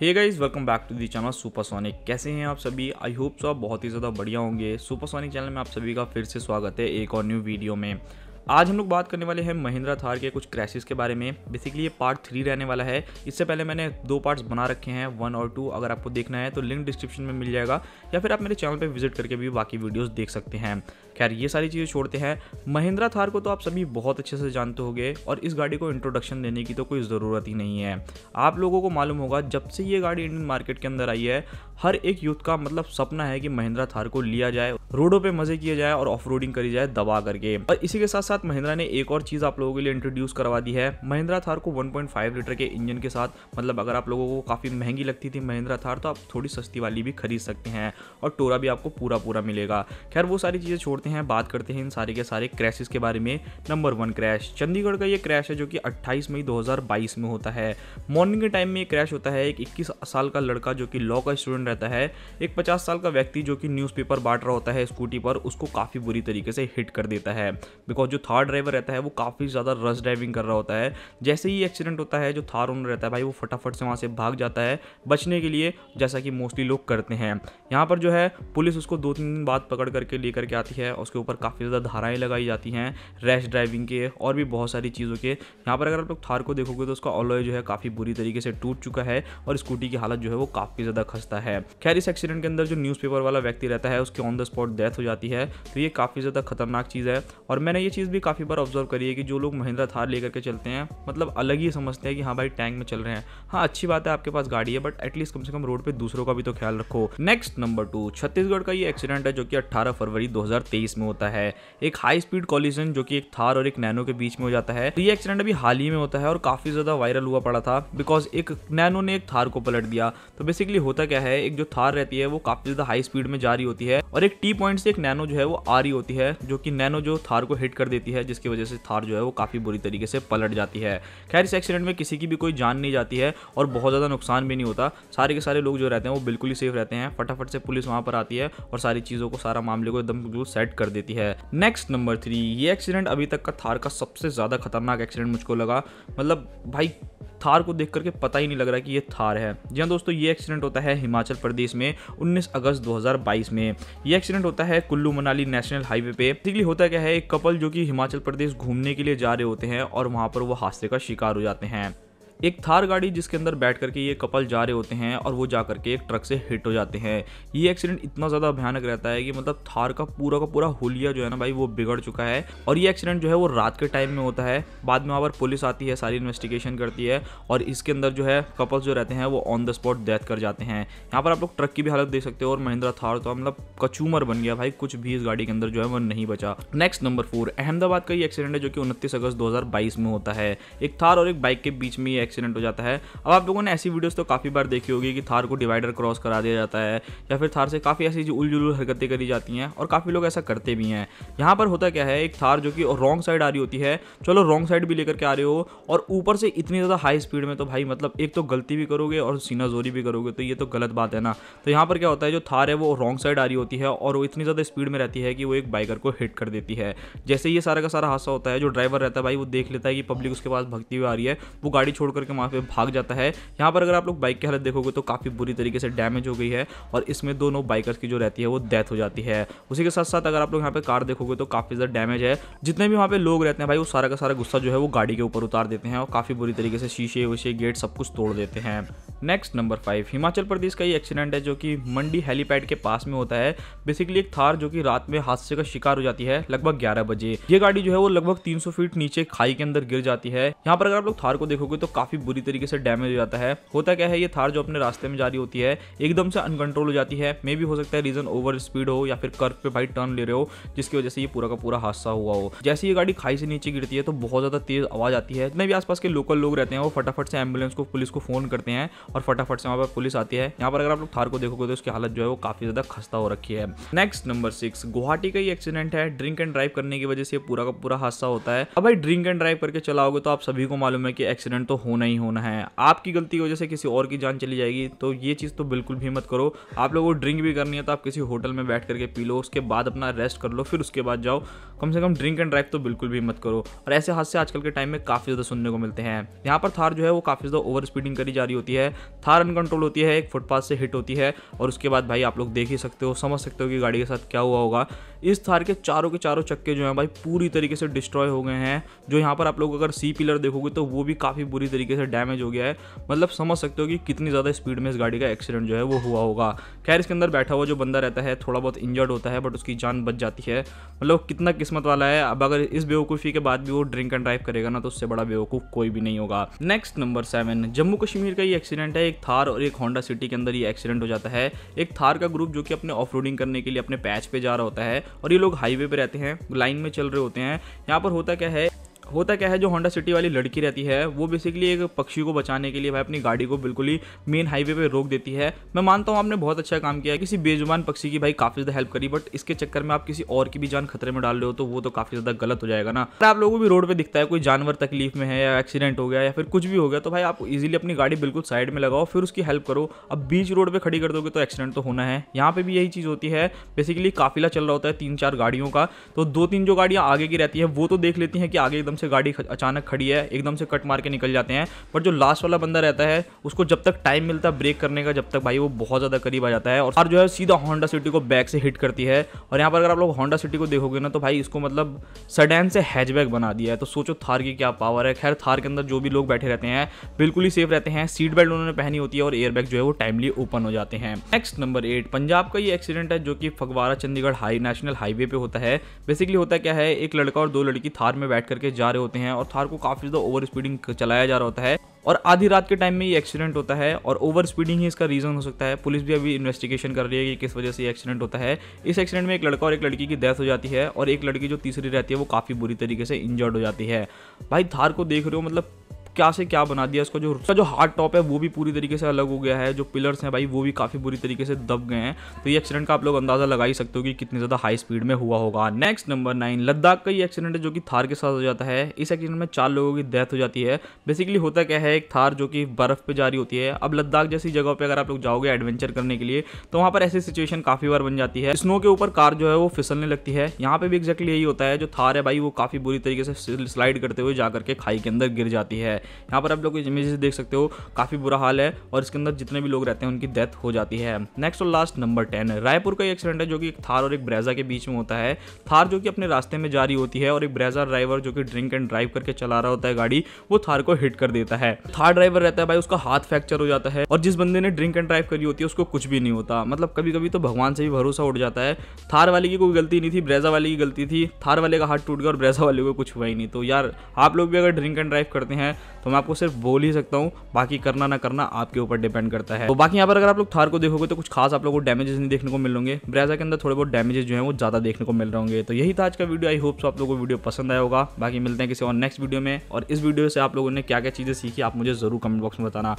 hey guys welcome back to the channel Supersonic कैसे हैं आप सभी आई होप सो आप बहुत ही ज़्यादा बढ़िया होंगे सुपर सोनिक चैनल में आप सभी का फिर से स्वागत है एक और न्यू वीडियो में आज हम लोग बात करने वाले हैं महिंद्रा थार के कुछ क्रैशेस के बारे में बेसिकली ये पार्ट थ्री रहने वाला है इससे पहले मैंने दो पार्ट्स बना रखे हैं वन और टू अगर आपको देखना है तो लिंक डिस्क्रिप्शन में मिल जाएगा या फिर आप मेरे चैनल पर विजिट करके भी बाकी वीडियोज़ देख सकते हैं खैर ये सारी चीज़ें छोड़ते हैं महिंद्रा थार को तो आप सभी बहुत अच्छे से जानते हो और इस गाड़ी को इंट्रोडक्शन देने की तो कोई ज़रूरत ही नहीं है आप लोगों को मालूम होगा जब से ये गाड़ी इंडियन मार्केट के अंदर आई है हर एक यूथ का मतलब सपना है कि महिंद्रा थार को लिया जाए रोडों पर मज़े किया जाए और ऑफ करी जाए दबा करके और इसी के साथ साथ साथ महिंद्रा ने एक और चीज़ आप लोगों के लिए इंट्रोड्यूस करवा दी है महिंद्रा थार को 1.5 लीटर के इंजन के साथ मतलब अगर आप लोगों को काफ़ी महंगी लगती थी महिंद्रा थार तो आप थोड़ी सस्ती वाली भी खरीद सकते हैं और टोरा भी आपको पूरा पूरा मिलेगा खैर वो सारी चीज़ें छोड़ते हैं बात करते हैं इन सारे के सारे क्रैशेज के बारे में नंबर वन क्रैश चंडीगढ़ का ये क्रैश है जो कि अट्ठाईस मई दो में होता है मॉर्निंग के टाइम में ये क्रैश होता है एक इक्कीस साल का लड़का जो कि लॉ का स्टूडेंट रहता है एक पचास साल का व्यक्ति जो कि न्यूज़पेपर बांट रहा होता है स्कूटी पर उसको काफ़ी बुरी तरीके से हिट कर देता है बिकॉज जो थार ड्राइवर रहता है वो काफ़ी ज़्यादा रश ड्राइविंग कर रहा होता है जैसे ही एक्सीडेंट होता है जो थार ओनर रहता है भाई वो फटाफट से वहाँ से भाग जाता है बचने के लिए जैसा कि मोस्टली लोग करते हैं यहाँ पर जो है पुलिस उसको दो तीन दिन बाद पकड़ करके लेकर के आती है उसके ऊपर काफ़ी ज़्यादा धाराएँ लगाई जाती हैं रैश ड्राइविंग के और भी बहुत सारी चीज़ों के यहाँ पर अगर आप लोग थार को देखोगे तो उसका ऑलॉय जो है काफ़ी बुरी तरीके से टूट चुका है और स्कूटी की हालत जो है वो काफ़ी ज़्यादा खस्ता है खैर इस एक्सीडेंट के अंदर जो न्यूज़पेपर वाला व्यक्ति रहता है उसकी ऑन द स्पॉट डेथ हो जाती है तो ये काफ़ी ज़्यादा खतरनाक चीज़ है और मैंने ये चीज़ भी काफ़ी बार ऑब्जर्व करी है कि जो लोग महिंद्रा थार लेकर के चलते हैं मतलब अलग ही समझते हैं कि हाँ भाई टैंक में चल रहे हैं हाँ अच्छी बात है आपके पास गाड़ी है बट एटलीस्ट कम से कम रोड पर दूसरों का भी तो ख्याल रखो नेक्स्ट नंबर टू छत्तीसगढ़ का ये एक्सीडेंट है जो कि अट्ठारह फरवरी दो में होता है एक हाई स्पीड कॉलिजन जो कि एक थार और एक नैनो के बीच में हो जाता है तो ये एक्सीडेंट अभी हाल ही में होता है और काफ़ी ज़्यादा वायरल हुआ पड़ा था बिकॉज एक नैनो ने एक थार को पलट दिया तो बेसिकली होता क्या है एक जो थार रहती है वो काफ़ी ज़्यादा हाई स्पीड में जा रही होती है और एक टी पॉइंट से एक नैनो जो है वो आ रही होती है जो कि नैनो जो थार को हिट कर देती है जिसकी वजह से थार जो है वो काफ़ी बुरी तरीके से पलट जाती है खैर इस एक्सीडेंट में किसी की भी कोई जान नहीं जाती है और बहुत ज़्यादा नुकसान भी नहीं होता सारे के सारे लोग जो रहते हैं वो बिल्कुल ही सेफ रहते हैं फटाफट से पुलिस वहाँ पर आती है और सारी चीज़ों को सारा मामले को एकदम बिल्कुल सेट कर देती है नेक्स्ट नंबर थ्री ये एक्सीडेंट अभी तक का थार का सबसे ज़्यादा खतरनाक एक्सीडेंट मुझको लगा मतलब भाई थार को देख करके पता ही नहीं लग रहा कि ये थार है जी हाँ दोस्तों ये एक्सीडेंट होता है हिमाचल प्रदेश में उन्नीस अगस्त 2022 में ये एक्सीडेंट होता है कुल्लू मनाली नेशनल हाईवे पे बेसिकली होता क्या है एक कपल जो कि हिमाचल प्रदेश घूमने के लिए जा रहे होते हैं और वहाँ पर वो हादसे का शिकार हो जाते हैं एक थार गाड़ी जिसके अंदर बैठ करके ये कपल जा रहे होते हैं और वो जा करके एक ट्रक से हिट हो जाते हैं ये एक्सीडेंट इतना ज़्यादा भयानक रहता है कि मतलब थार का पूरा का पूरा होलिया जो है ना भाई वो बिगड़ चुका है और ये एक्सीडेंट जो है वो रात के टाइम में होता है बाद में वहाँ पर पुलिस आती है सारी इन्वेस्टिगेशन करती है और इसके अंदर जो है कपल्स जो रहते हैं वो ऑन द स्पॉट डेथ कर जाते हैं यहाँ पर आप लोग ट्रक की भी हालत देख सकते हो और महिंद्रा थार तो मतलब कचूमर बन गया भाई कुछ भी इस गाड़ी के अंदर जो है वो नहीं बचा नेक्स्ट नंबर फोर अहमदाबाद का ये एक्सीडेंट है जो कि उनतीस अगस्त दो में होता है एक थार और एक बाइक के बीच में ये एक्सीडेंट हो जाता है अब आप लोगों ने ऐसी वीडियोस तो काफ़ी बार देखी होगी कि थार को डिवाइडर क्रॉस करा दिया जाता है या फिर थार से काफ़ी ऐसी उलझुल हरकतें करी जाती हैं और काफ़ी लोग ऐसा करते भी हैं यहाँ पर होता क्या है एक थार जो कि रॉन्ग साइड आ रही होती है चलो रॉन्ग साइड भी लेकर के आ रहे हो और ऊपर से इतनी ज़्यादा हाई स्पीड में तो भाई मतलब एक तो गलती भी करोगे और सीना जोरी भी करोगे तो ये तो गलत बात है ना तो यहाँ पर क्या होता है जो थार है वो रॉन्ग साइड आ रही होती है और वो इतनी ज़्यादा स्पीड में रहती है कि वो एक बाइकर को हिट कर देती है जैसे ये सारा का सारा हादसा होता है जो ड्राइवर रहता है भाई वो देख लेता है कि पब्लिक उसके पास भगती हुई आ रही है वो गाड़ी छोड़ होकर के वहाँ पे भाग जाता है यहाँ पर अगर आप लोग बाइक की हालत देखोगे तो काफ़ी बुरी तरीके से डैमेज हो गई है और इसमें दोनों बाइकर्स की जो रहती है वो डेथ हो जाती है उसी के साथ साथ अगर आप लोग यहाँ पे कार देखोगे तो काफ़ी ज़्यादा डैमेज है जितने भी वहाँ पे लोग रहते हैं भाई वो सारा का सारा गुस्सा जो है वो गाड़ी के ऊपर उतार देते हैं और काफ़ी बुरी तरीके से शीशे वीशे गेट सब कुछ तोड़ देते हैं next number five Himachal Pradesh का ये एक्सीडेंट है जो कि मंडी हेलीपैड के पास में होता है बेसिकली एक थार जो कि रात में हादसे का शिकार हो जाती है लगभग ग्यारह बजे ये गाड़ी जो है वो लगभग 300 फीट नीचे खाई के अंदर गिर जाती है यहाँ पर अगर आप लोग थार को देखोगे तो काफी बुरी तरीके से डैमेज हो जाता है होता क्या है ये थार जो अपने रास्ते में जारी होती है एकदम से अनकंट्रोल हो जाती है मे भी हो सकता है रीजन ओवर स्पीड हो या फिर कर्फ पे भाई टर्न ले रहे हो जिसकी वजह से ये पूरा का पूरा हादसा हुआ हो जैसे ये गाड़ी खाई से नीचे गिरती है तो बहुत ज्यादा तेज आवाज आती है जितने भी आसपास के लोकल लोग रहते हैं वो फटाफट से एम्बुलेंस को पुलिस को फोन करते हैं और फटाफट से वहाँ पर पुलिस आती है यहाँ पर अगर आप लोग थार को देखोगे तो उसकी हालत जो है वो काफ़ी ज़्यादा खस्ता हो रखी है नेक्स्ट नंबर सिक्स गुवाहाटी का ही एक्सीडेंट है ड्रिंक एंड ड्राइव करने की वजह से पूरा का पूरा हादसा होता है अब भाई ड्रिंक एंड ड्राइव करके चलाओगे तो आप सभी को मालूम है कि एक्सीडेंट तो होना ही होना है आपकी गलती की वजह से किसी और की जान चली जाएगी तो ये चीज़ तो बिल्कुल भी मत करो आप लोगों को ड्रिंक भी करनी है तो आप किसी होटल में बैठ करके पी लो उसके बाद अपना रेस्ट कर लो फिर उसके बाद जाओ कम से कम ड्रिंक एंड ड्राइव तो बिल्कुल भी मत करो और ऐसे हादसे आजकल के टाइम में काफ़ी ज़्यादा सुनने को मिलते हैं यहाँ पर थार जो है वो काफ़ी ज़्यादा ओवर स्पीडिंग करी जा रही होती है थार अनकंट्रोल होती है एक फुटपाथ से हिट होती है और उसके बाद भाई आप लोग देख ही सकते हो समझ सकते हो कि गाड़ी के साथ क्या हुआ होगा इस थार के चारों के चारों चक्के जो हैं भाई पूरी तरीके से डिस्ट्रॉय हो गए हैं जो यहाँ पर आप लोग अगर सी पिलर देखोगे तो वो भी काफ़ी बुरी तरीके से डैमेज हो गया है मतलब समझ सकते हो कि कितनी ज़्यादा स्पीड में इस गाड़ी का एक्सीडेंट जो है वो हुआ होगा खैर इसके अंदर बैठा हुआ जो बंदा रहता है थोड़ा बहुत इंजर्ड होता है बट उसकी जान बच जाती है मतलब कितना किस्मत वाला है अब अगर इस बेवकूफ़ी के बाद भी वो ड्रिंक एंड ड्राइव करेगा ना तो उससे बड़ा बेवकूफ़ कोई भी नहीं होगा next number seven Jammu Kashmir का ये एक्सीडेंट है एक थार और एक होंडा सिटी के अंदर ये एक्सीडेंट हो जाता है एक थार का ग्रुप जो कि अपने ऑफ करने के लिए अपने पैच पे जा रहा होता है और ये लोग हाईवे पे रहते हैं लाइन में चल रहे होते हैं यहाँ पर होता क्या है होता क्या है जो होंडा सिटी वाली लड़की रहती है वो बेसिकली एक पक्षी को बचाने के लिए भाई अपनी गाड़ी को बिल्कुल ही मेन हाईवे पे रोक देती है मैं मानता हूँ आपने बहुत अच्छा काम किया है किसी बेजुबान पक्षी की भाई काफ़ी ज़्यादा हेल्प करी बट इसके चक्कर में आप किसी और की भी जान खतरे में डाल रहे हो तो वो तो काफ़ी ज़्यादा गलत हो जाएगा ना आप लोगों को भी रोड पर दिखता है कोई जानवर तकलीफ में है या एक्सीडेंट हो गया या फिर कुछ भी हो गया तो भाई आप इजिली अपनी गाड़ी बिल्कुल साइड में लगाओ फिर उसकी हेल्प करो अब बीच रोड पर खड़ी कर दोगे तो एक्सीडेंट तो होना है यहाँ पे भी यही चीज़ होती है बेसिकली काफिला चल रहा होता है तीन चार गाड़ियों का तो दो तीन जो गाड़ियाँ आगे की रहती है वो तो देख लेती है कि आगे एकदम से गाड़ी अचानक खड़ी है एकदम से कट मार के निकल जाते हैं बट जो लास्ट वाला बंदा रहता है उसको जब तक टाइम मिलता है ब्रेक करने का जब तक भाई वो बहुत ज़्यादा करीब आ जाता है और जो है सीधा होंडा सिटी को बैक से हिट करती है और यहाँ पर अगर आप लोग होंडा सिटी को देखोगे ना तो भाई इसको मतलब सडैन से हैचबैक बना दिया है तो सोचो थार की क्या पावर है खैर थार के अंदर जो भी लोग बैठे रहते हैं बिल्कुल ही सेफ रहते हैं सीट बेल्ट उन्होंने पहनी होती है और एयरबैग जो है वो टाइमली ओपन हो जाते हैं नेक्स्ट नंबर एट पंजाब का ये एक्सीडेंट है जो कि Phagwara Chandigarh high national highway पे होता है बेसिकली होता क्या है एक लड़का और दो लड़की थार में बैठ करके जा जा रहे होते हैं और थार को काफ़ी ज़्यादा ओवर स्पीडिंग चलाया जा रहा होता है और आधी रात के टाइम में ये एक्सीडेंट होता है और ओवर स्पीडिंग ही इसका रीज़न हो सकता है पुलिस भी अभी इन्वेस्टिगेशन कर रही है कि किस वजह से ये एक्सीडेंट होता है इस एक्सीडेंट में एक लड़का और एक लड़की की डेथ हो जाती है और एक लड़की जो तीसरी रहती है वो काफ़ी बुरी तरीके से इंजर्ड हो जाती है भाई थार को देख रहे हो मतलब क्या से क्या बना दिया इसका जो उसका जो हार्ड टॉप है वो भी पूरी तरीके से अलग हो गया है जो पिलर्स हैं भाई वो भी काफ़ी बुरी तरीके से दब गए हैं तो ये एक्सीडेंट का आप लोग अंदाज़ा लगा ही सकते हो कि कितनी ज़्यादा हाई स्पीड में हुआ होगा नेक्स्ट नंबर नाइन लद्दाख का ये एक्सीडेंट है जो कि थार के साथ हो जाता है इस एक्सीडेंट में चार लोगों की डेथ हो जाती है बेसिकली होता क्या है एक थार जो कि बर्फ़ पर जारी होती है अब लद्दाख जैसी जगह पर अगर आप लोग जाओगे एडवेंचर करने के लिए तो वहाँ पर ऐसी सिचुएशन काफ़ी बार बन जाती है स्नो के ऊपर कार जो है वो फिसलने लगती है यहाँ पर भी एक्जैक्टली यही होता है जो थार है भाई वो काफ़ी बुरी तरीके से स्लाइड करते हुए जा करके खाई के अंदर गिर जाती है यहाँ पर आप लोग इमेजेस देख सकते हो काफ़ी बुरा हाल है और इसके अंदर जितने भी लोग रहते हैं उनकी डेथ हो जाती है नेक्स्ट और लास्ट नंबर टेन रायपुर का एक्सीडेंट है जो कि एक थार और एक ब्रेजा के बीच में होता है थार जो कि अपने रास्ते में जारी होती है और एक ब्रेजा ड्राइवर जो कि ड्रिंक एंड ड्राइव करके चला रहा होता है गाड़ी वो थार को हिट कर देता है थार ड्राइवर रहता है भाई उसका हाथ फ्रैक्चर हो जाता है और जिस बंदे ने ड्रिंक एंड ड्राइव करी होती है उसको कुछ भी नहीं होता मतलब कभी कभी तो भगवान से भी भरोसा उठ जाता है थार वाले की कोई गलती नहीं थी ब्रेजा वाले की गलती थी थार वाले का हाथ टूट गया और ब्रेजा वाले को कुछ हुआ ही नहीं तो यार आप लोग भी अगर ड्रिंक एंड ड्राइव करते हैं तो मैं आपको सिर्फ बोल ही सकता हूँ बाकी करना ना करना आपके ऊपर डिपेंड करता है तो बाकी यहाँ पर अगर आप लोग थार को देखोगे तो कुछ खास आप लोग को डैमेजेस नहीं देखने को मिलेंगे ब्रेजा के अंदर थोड़े बहुत डैमेजेस जो है वो ज़्यादा देखने को मिल रहे होंगे तो यही था आज का वीडियो आई होप्स आप लोगों को वीडियो पसंद आया होगा बाकी मिलते हैं किसी और नेक्स्ट वीडियो में और इस वीडियो से आप लोगों ने क्या क्या चीज़ें सीखी आप मुझे ज़रूर कमेंट बॉक्स में बताना